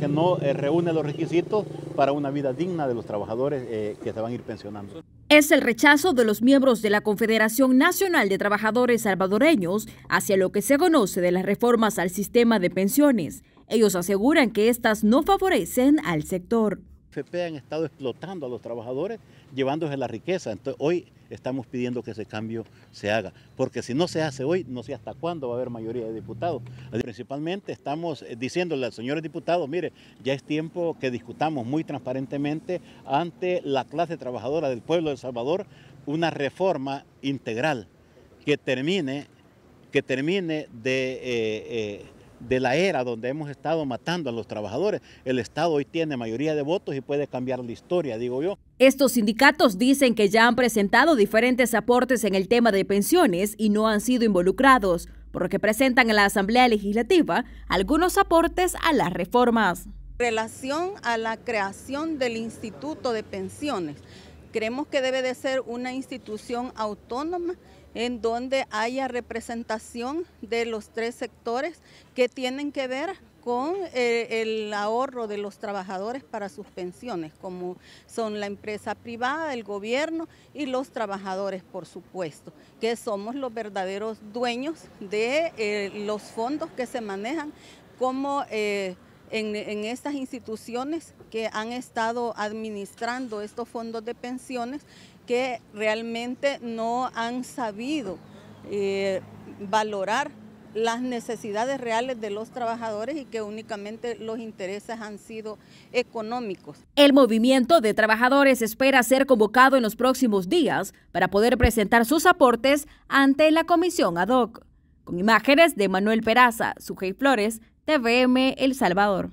que no eh, reúne los requisitos para una vida digna de los trabajadores eh, que se van a ir pensionando. Es el rechazo de los miembros de la Confederación Nacional de Trabajadores Salvadoreños hacia lo que se conoce de las reformas al sistema de pensiones. Ellos aseguran que estas no favorecen al sector. FP han estado explotando a los trabajadores, llevándose la riqueza. Entonces hoy estamos pidiendo que ese cambio se haga, porque si no se hace hoy, no sé hasta cuándo va a haber mayoría de diputados. Principalmente estamos eh, diciéndole a los señores diputados, mire, ya es tiempo que discutamos muy transparentemente ante la clase trabajadora del pueblo de El Salvador una reforma integral que termine, que termine de... Eh, eh, de la era donde hemos estado matando a los trabajadores, el Estado hoy tiene mayoría de votos y puede cambiar la historia, digo yo. Estos sindicatos dicen que ya han presentado diferentes aportes en el tema de pensiones y no han sido involucrados, porque presentan en la Asamblea Legislativa algunos aportes a las reformas. Relación a la creación del Instituto de Pensiones. Creemos que debe de ser una institución autónoma en donde haya representación de los tres sectores que tienen que ver con eh, el ahorro de los trabajadores para sus pensiones, como son la empresa privada, el gobierno y los trabajadores, por supuesto, que somos los verdaderos dueños de eh, los fondos que se manejan como... Eh, en, estas instituciones que han estado administrando estos fondos de pensiones que realmente no han sabido eh, valorar las necesidades reales de los trabajadores y que únicamente los intereses han sido económicos. El movimiento de trabajadores espera ser convocado en los próximos días para poder presentar sus aportes ante la comisión ad hoc. Con imágenes de Manuel Peraza, Sujei Flores, TVM El Salvador.